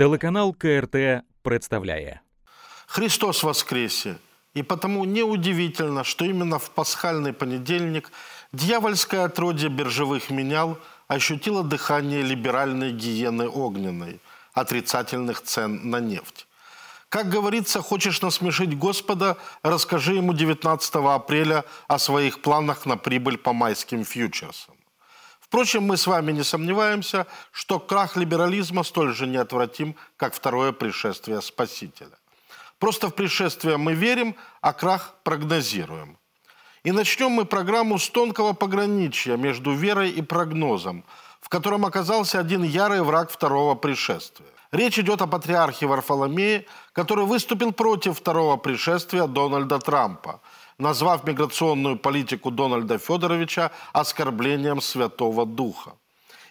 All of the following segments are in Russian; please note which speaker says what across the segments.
Speaker 1: Телеканал КРТ представляет. Христос Воскресе! И потому неудивительно, что именно в пасхальный понедельник дьявольское отродье биржевых менял ощутило дыхание либеральной гиены огненной, отрицательных цен на нефть. Как говорится, хочешь насмешить Господа, расскажи ему 19 апреля о своих планах на прибыль по майским фьючерсам. Впрочем, мы с вами не сомневаемся, что крах либерализма столь же неотвратим, как второе пришествие Спасителя. Просто в пришествие мы верим, а крах прогнозируем. И начнем мы программу с тонкого пограничия между верой и прогнозом, в котором оказался один ярый враг второго пришествия. Речь идет о патриархе Варфоломее, который выступил против второго пришествия Дональда Трампа – назвав миграционную политику Дональда Федоровича оскорблением Святого Духа.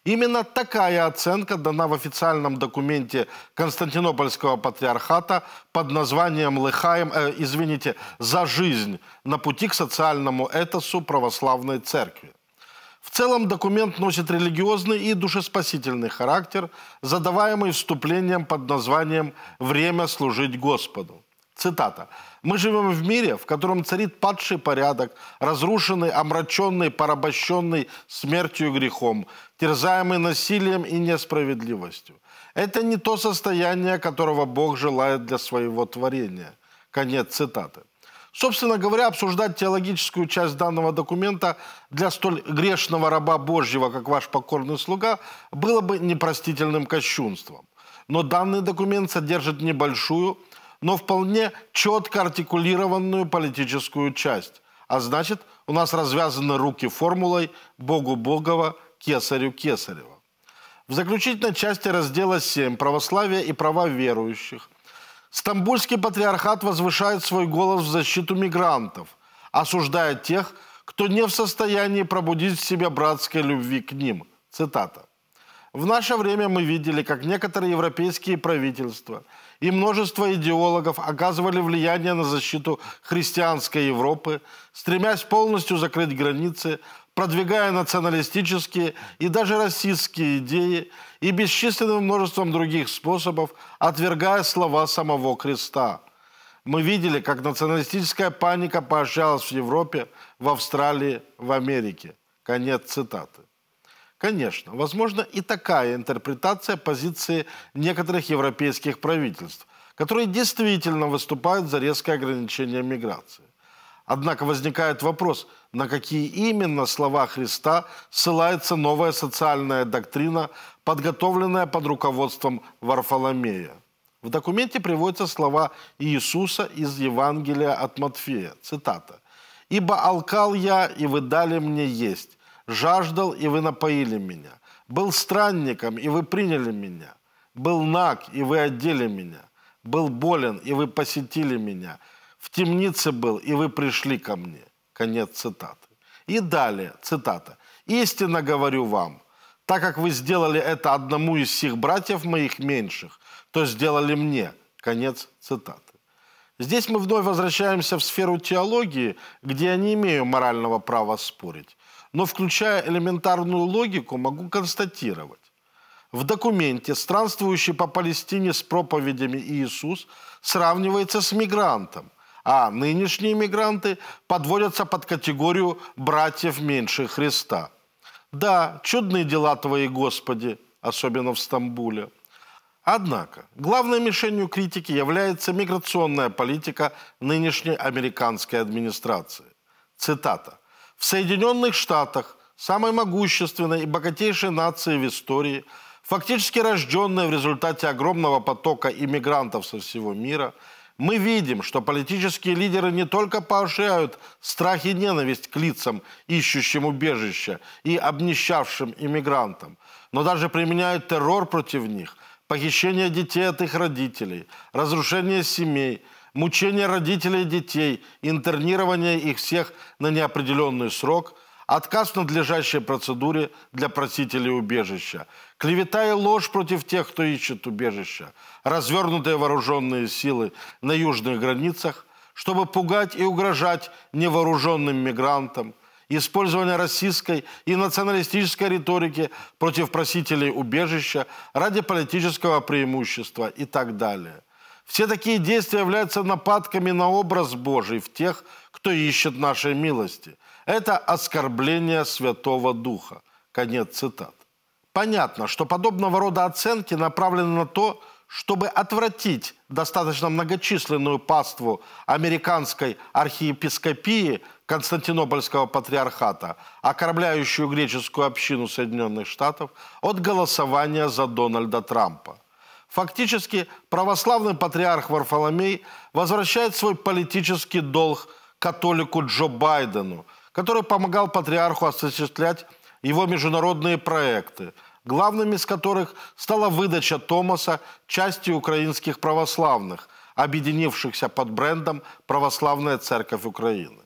Speaker 1: Именно такая оценка дана в официальном документе Константинопольского патриархата под названием «Лыхаем, э, извините, за жизнь на пути к социальному этосу православной церкви». В целом документ носит религиозный и душеспасительный характер, задаваемый вступлением под названием «Время служить Господу». Цитата. Мы живем в мире, в котором царит падший порядок, разрушенный, омраченный, порабощенный смертью и грехом, терзаемый насилием и несправедливостью. Это не то состояние, которого Бог желает для своего творения. Конец цитаты. Собственно говоря, обсуждать теологическую часть данного документа для столь грешного раба Божьего, как ваш покорный слуга, было бы непростительным кощунством. Но данный документ содержит небольшую, но вполне четко артикулированную политическую часть. А значит, у нас развязаны руки формулой «Богу Богова, кесарю Кесарева». В заключительной части раздела 7 «Православие и права верующих» Стамбульский патриархат возвышает свой голос в защиту мигрантов, осуждая тех, кто не в состоянии пробудить в себе братской любви к ним. Цитата. В наше время мы видели, как некоторые европейские правительства – и множество идеологов оказывали влияние на защиту христианской Европы, стремясь полностью закрыть границы, продвигая националистические и даже расистские идеи и бесчисленным множеством других способов, отвергая слова самого Христа. Мы видели, как националистическая паника поощрялась в Европе, в Австралии, в Америке. Конец цитаты. Конечно, возможно и такая интерпретация позиции некоторых европейских правительств, которые действительно выступают за резкое ограничение миграции. Однако возникает вопрос, на какие именно слова Христа ссылается новая социальная доктрина, подготовленная под руководством Варфоломея. В документе приводятся слова Иисуса из Евангелия от Матфея, цитата. «Ибо алкал я, и вы дали мне есть, жаждал, и вы напоили меня. Был странником, и вы приняли меня. Был наг, и вы одели меня. Был болен, и вы посетили меня. В темнице был, и вы пришли ко мне. Конец цитаты. И далее, цитата. «Истинно говорю вам, так как вы сделали это одному из всех братьев моих меньших, то сделали мне». Конец цитаты. Здесь мы вновь возвращаемся в сферу теологии, где я не имею морального права спорить. Но включая элементарную логику, могу констатировать. В документе, странствующий по Палестине с проповедями Иисус, сравнивается с мигрантом, а нынешние мигранты подводятся под категорию «братьев меньше Христа». Да, чудные дела Твои, Господи, особенно в Стамбуле. Однако, главной мишенью критики является миграционная политика нынешней американской администрации. Цитата. В Соединенных Штатах, самой могущественной и богатейшей нации в истории, фактически рожденной в результате огромного потока иммигрантов со всего мира, мы видим, что политические лидеры не только поощряют страх и ненависть к лицам, ищущим убежища, и обнищавшим иммигрантам, но даже применяют террор против них, похищение детей от их родителей, разрушение семей – мучение родителей и детей, интернирование их всех на неопределенный срок, отказ в надлежащей процедуре для просителей убежища, клевета и ложь против тех, кто ищет убежища, развернутые вооруженные силы на южных границах, чтобы пугать и угрожать невооруженным мигрантам, использование российской и националистической риторики против просителей убежища ради политического преимущества и так далее – все такие действия являются нападками на образ Божий в тех, кто ищет нашей милости. Это оскорбление Святого Духа. Конец цитат. Понятно, что подобного рода оценки направлены на то, чтобы отвратить достаточно многочисленную паству американской архиепископии Константинопольского патриархата, окормляющую греческую общину Соединенных Штатов, от голосования за Дональда Трампа – Фактически православный патриарх Варфоломей возвращает свой политический долг католику Джо Байдену, который помогал патриарху осуществлять его международные проекты, главными из которых стала выдача Томаса части украинских православных, объединившихся под брендом «Православная Церковь Украины».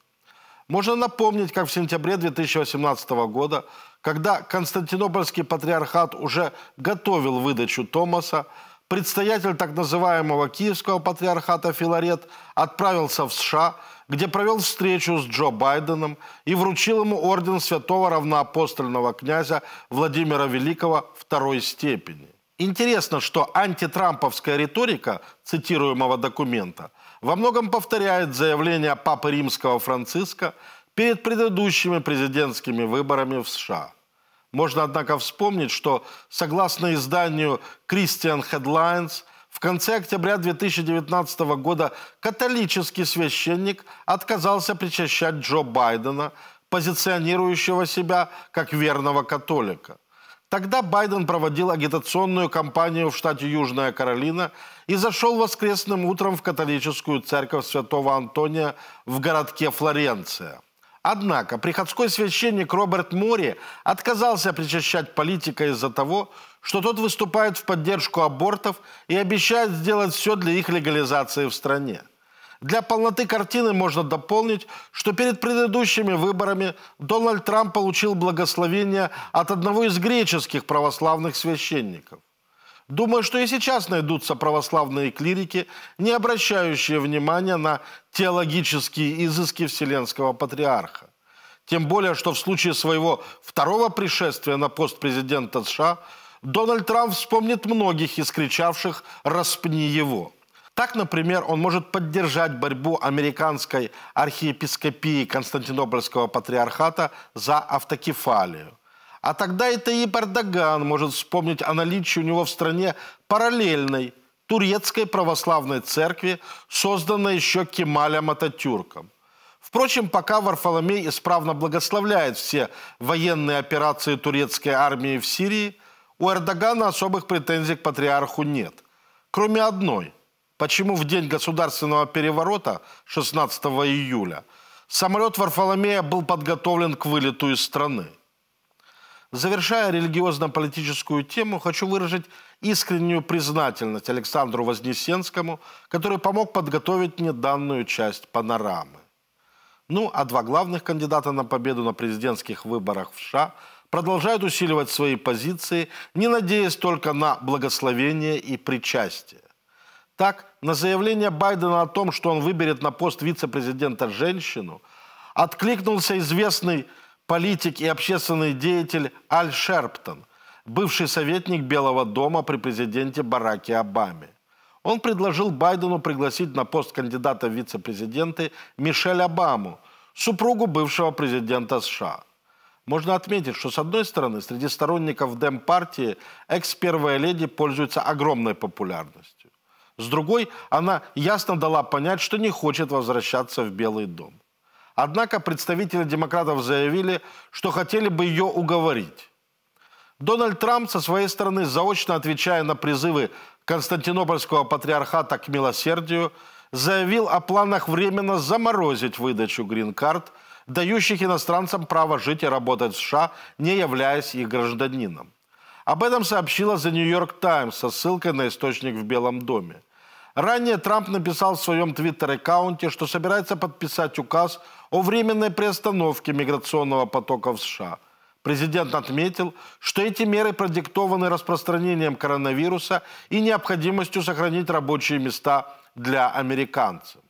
Speaker 1: Можно напомнить, как в сентябре 2018 года, когда Константинопольский патриархат уже готовил выдачу Томаса, предстоятель так называемого киевского патриархата Филарет отправился в США, где провел встречу с Джо Байденом и вручил ему орден святого равноапостольного князя Владимира Великого второй степени. Интересно, что антитрамповская риторика цитируемого документа во многом повторяет заявление Папы Римского Франциска перед предыдущими президентскими выборами в США – можно, однако, вспомнить, что, согласно изданию Christian Headlines, в конце октября 2019 года католический священник отказался причащать Джо Байдена, позиционирующего себя как верного католика. Тогда Байден проводил агитационную кампанию в штате Южная Каролина и зашел воскресным утром в католическую церковь святого Антония в городке Флоренция – Однако приходской священник Роберт Мори отказался причащать политика из-за того, что тот выступает в поддержку абортов и обещает сделать все для их легализации в стране. Для полноты картины можно дополнить, что перед предыдущими выборами Дональд Трамп получил благословение от одного из греческих православных священников. Думаю, что и сейчас найдутся православные клирики, не обращающие внимания на теологические изыски Вселенского Патриарха. Тем более, что в случае своего второго пришествия на пост президента США Дональд Трамп вспомнит многих из кричавших «распни его». Так, например, он может поддержать борьбу американской архиепископии Константинопольского патриархата за автокефалию – а тогда это и Эрдоган может вспомнить о наличии у него в стране параллельной турецкой православной церкви, созданной еще Кемалем Ататюрком. Впрочем, пока Варфоломей исправно благословляет все военные операции турецкой армии в Сирии, у Эрдогана особых претензий к патриарху нет. Кроме одной. Почему в день государственного переворота 16 июля самолет Варфоломея был подготовлен к вылету из страны? Завершая религиозно-политическую тему, хочу выразить искреннюю признательность Александру Вознесенскому, который помог подготовить мне данную часть панорамы. Ну, а два главных кандидата на победу на президентских выборах в США продолжают усиливать свои позиции, не надеясь только на благословение и причастие. Так, на заявление Байдена о том, что он выберет на пост вице-президента женщину, откликнулся известный политик и общественный деятель Аль Шерптон, бывший советник Белого дома при президенте Бараке Обаме. Он предложил Байдену пригласить на пост кандидата в вице-президенты Мишель Обаму, супругу бывшего президента США. Можно отметить, что с одной стороны, среди сторонников Дем-партии экс-первая леди пользуется огромной популярностью. С другой, она ясно дала понять, что не хочет возвращаться в Белый дом. Однако представители демократов заявили, что хотели бы ее уговорить. Дональд Трамп со своей стороны, заочно отвечая на призывы Константинопольского патриархата к милосердию, заявил о планах временно заморозить выдачу грин-карт, дающих иностранцам право жить и работать в США, не являясь их гражданином. Об этом сообщила The New York Times со ссылкой на источник в Белом доме. Ранее Трамп написал в своем твиттер-аккаунте, что собирается подписать указ о временной приостановке миграционного потока в США. Президент отметил, что эти меры продиктованы распространением коронавируса и необходимостью сохранить рабочие места для американцев.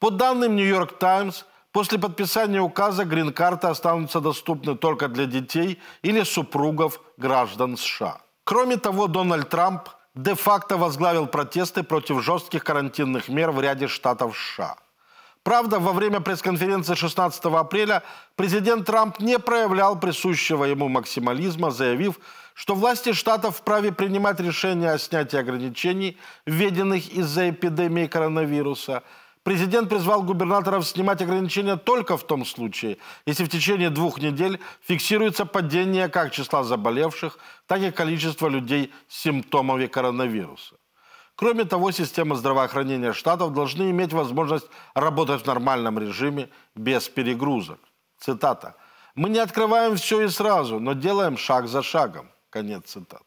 Speaker 1: По данным New York Times, после подписания указа грин-карты останутся доступны только для детей или супругов граждан США. Кроме того, Дональд Трамп де-факто возглавил протесты против жестких карантинных мер в ряде штатов США. Правда, во время пресс-конференции 16 апреля президент Трамп не проявлял присущего ему максимализма, заявив, что власти штата вправе принимать решения о снятии ограничений, введенных из-за эпидемии коронавируса. Президент призвал губернаторов снимать ограничения только в том случае, если в течение двух недель фиксируется падение как числа заболевших, так и количества людей с симптомами коронавируса. Кроме того, системы здравоохранения штатов должны иметь возможность работать в нормальном режиме без перегрузок. Цитата. «Мы не открываем все и сразу, но делаем шаг за шагом». Конец цитаты.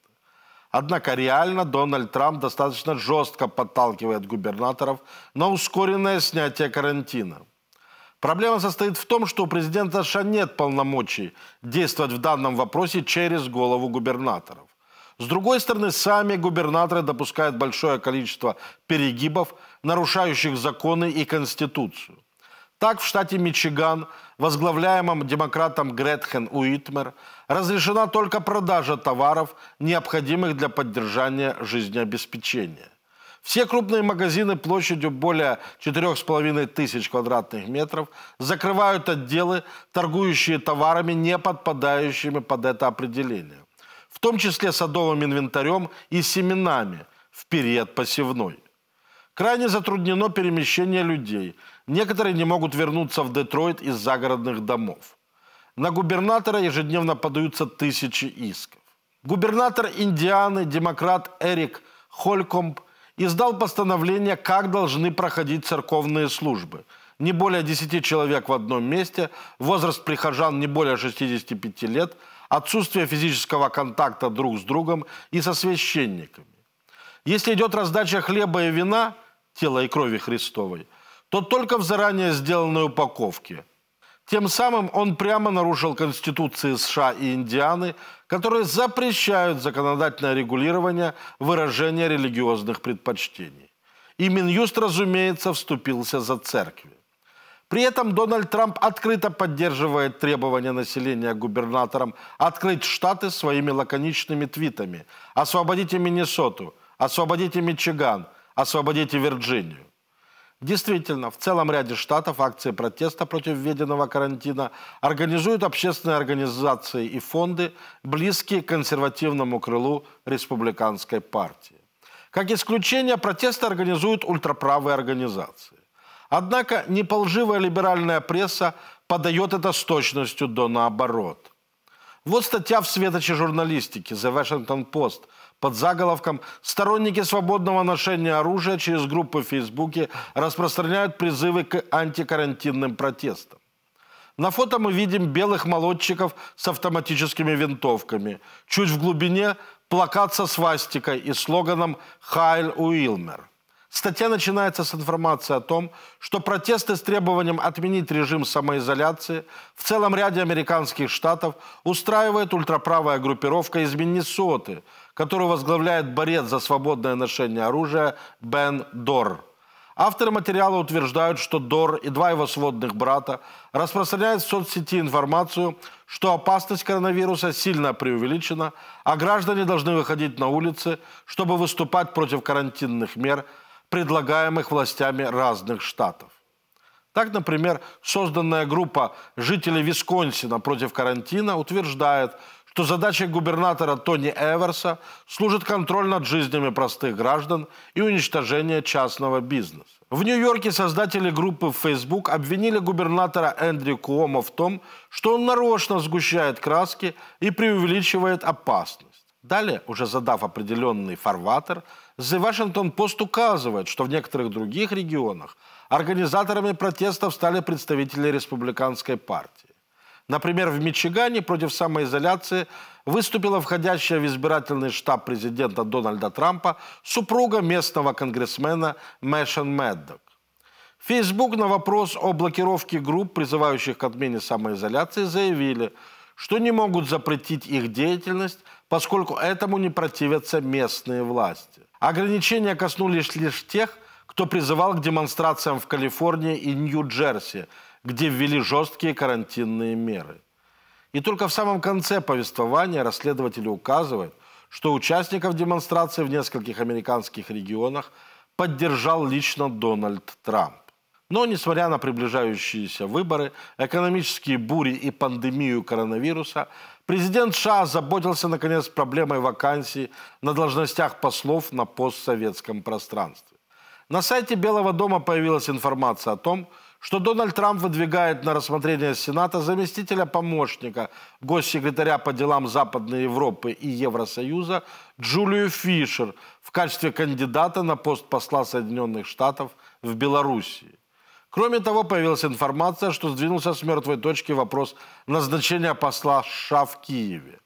Speaker 1: Однако реально Дональд Трамп достаточно жестко подталкивает губернаторов на ускоренное снятие карантина. Проблема состоит в том, что у президента США нет полномочий действовать в данном вопросе через голову губернаторов. С другой стороны, сами губернаторы допускают большое количество перегибов, нарушающих законы и Конституцию. Так в штате Мичиган, возглавляемом демократом Гретхен Уитмер, разрешена только продажа товаров, необходимых для поддержания жизнеобеспечения. Все крупные магазины площадью более 4,5 тысяч квадратных метров закрывают отделы, торгующие товарами, не подпадающими под это определение в том числе садовым инвентарем и семенами в период посевной. Крайне затруднено перемещение людей. Некоторые не могут вернуться в Детройт из загородных домов. На губернатора ежедневно подаются тысячи исков. Губернатор Индианы, демократ Эрик Холькомб, издал постановление, как должны проходить церковные службы. Не более 10 человек в одном месте, возраст прихожан не более 65 лет – отсутствие физического контакта друг с другом и со священниками. Если идет раздача хлеба и вина, тела и крови Христовой, то только в заранее сделанной упаковке. Тем самым он прямо нарушил Конституции США и Индианы, которые запрещают законодательное регулирование выражения религиозных предпочтений. И Минюст, разумеется, вступился за церкви. При этом Дональд Трамп открыто поддерживает требования населения губернаторам открыть штаты своими лаконичными твитами. Освободите Миннесоту, освободите Мичиган, освободите Вирджинию. Действительно, в целом ряде штатов акции протеста против введенного карантина организуют общественные организации и фонды, близкие к консервативному крылу республиканской партии. Как исключение, протесты организуют ультраправые организации. Однако неполживая либеральная пресса подает это с точностью до наоборот. Вот статья в светоче журналистики The Washington Post под заголовком «Сторонники свободного ношения оружия через группы в Фейсбуке распространяют призывы к антикарантинным протестам». На фото мы видим белых молодчиков с автоматическими винтовками. Чуть в глубине плакат со свастикой и слоганом «Хайль Уилмер». Статья начинается с информации о том, что протесты с требованием отменить режим самоизоляции в целом ряде американских штатов устраивает ультраправая группировка из Миннесоты, которую возглавляет борец за свободное ношение оружия Бен Дор. Авторы материала утверждают, что Дор и два его сводных брата распространяют в соцсети информацию, что опасность коронавируса сильно преувеличена, а граждане должны выходить на улицы, чтобы выступать против карантинных мер – предлагаемых властями разных штатов. Так, например, созданная группа жителей Висконсина против карантина утверждает, что задачей губернатора Тони Эверса служит контроль над жизнями простых граждан и уничтожение частного бизнеса. В Нью-Йорке создатели группы в Facebook обвинили губернатора Эндрю Куома в том, что он нарочно сгущает краски и преувеличивает опасность. Далее, уже задав определенный фарватер, The Washington Post указывает, что в некоторых других регионах организаторами протестов стали представители республиканской партии. Например, в Мичигане против самоизоляции выступила входящая в избирательный штаб президента Дональда Трампа супруга местного конгрессмена Мэшен Мэддок. Фейсбук на вопрос о блокировке групп, призывающих к отмене самоизоляции, заявили, что не могут запретить их деятельность, поскольку этому не противятся местные власти. Ограничения коснулись лишь тех, кто призывал к демонстрациям в Калифорнии и Нью-Джерси, где ввели жесткие карантинные меры. И только в самом конце повествования расследователи указывают, что участников демонстрации в нескольких американских регионах поддержал лично Дональд Трамп. Но, несмотря на приближающиеся выборы, экономические бури и пандемию коронавируса, президент США заботился, наконец, проблемой вакансий на должностях послов на постсоветском пространстве. На сайте Белого дома появилась информация о том, что Дональд Трамп выдвигает на рассмотрение Сената заместителя помощника госсекретаря по делам Западной Европы и Евросоюза Джулию Фишер в качестве кандидата на пост посла Соединенных Штатов в Белоруссии. Кроме того, появилась информация, что сдвинулся с мертвой точки вопрос назначения посла США в Киеве.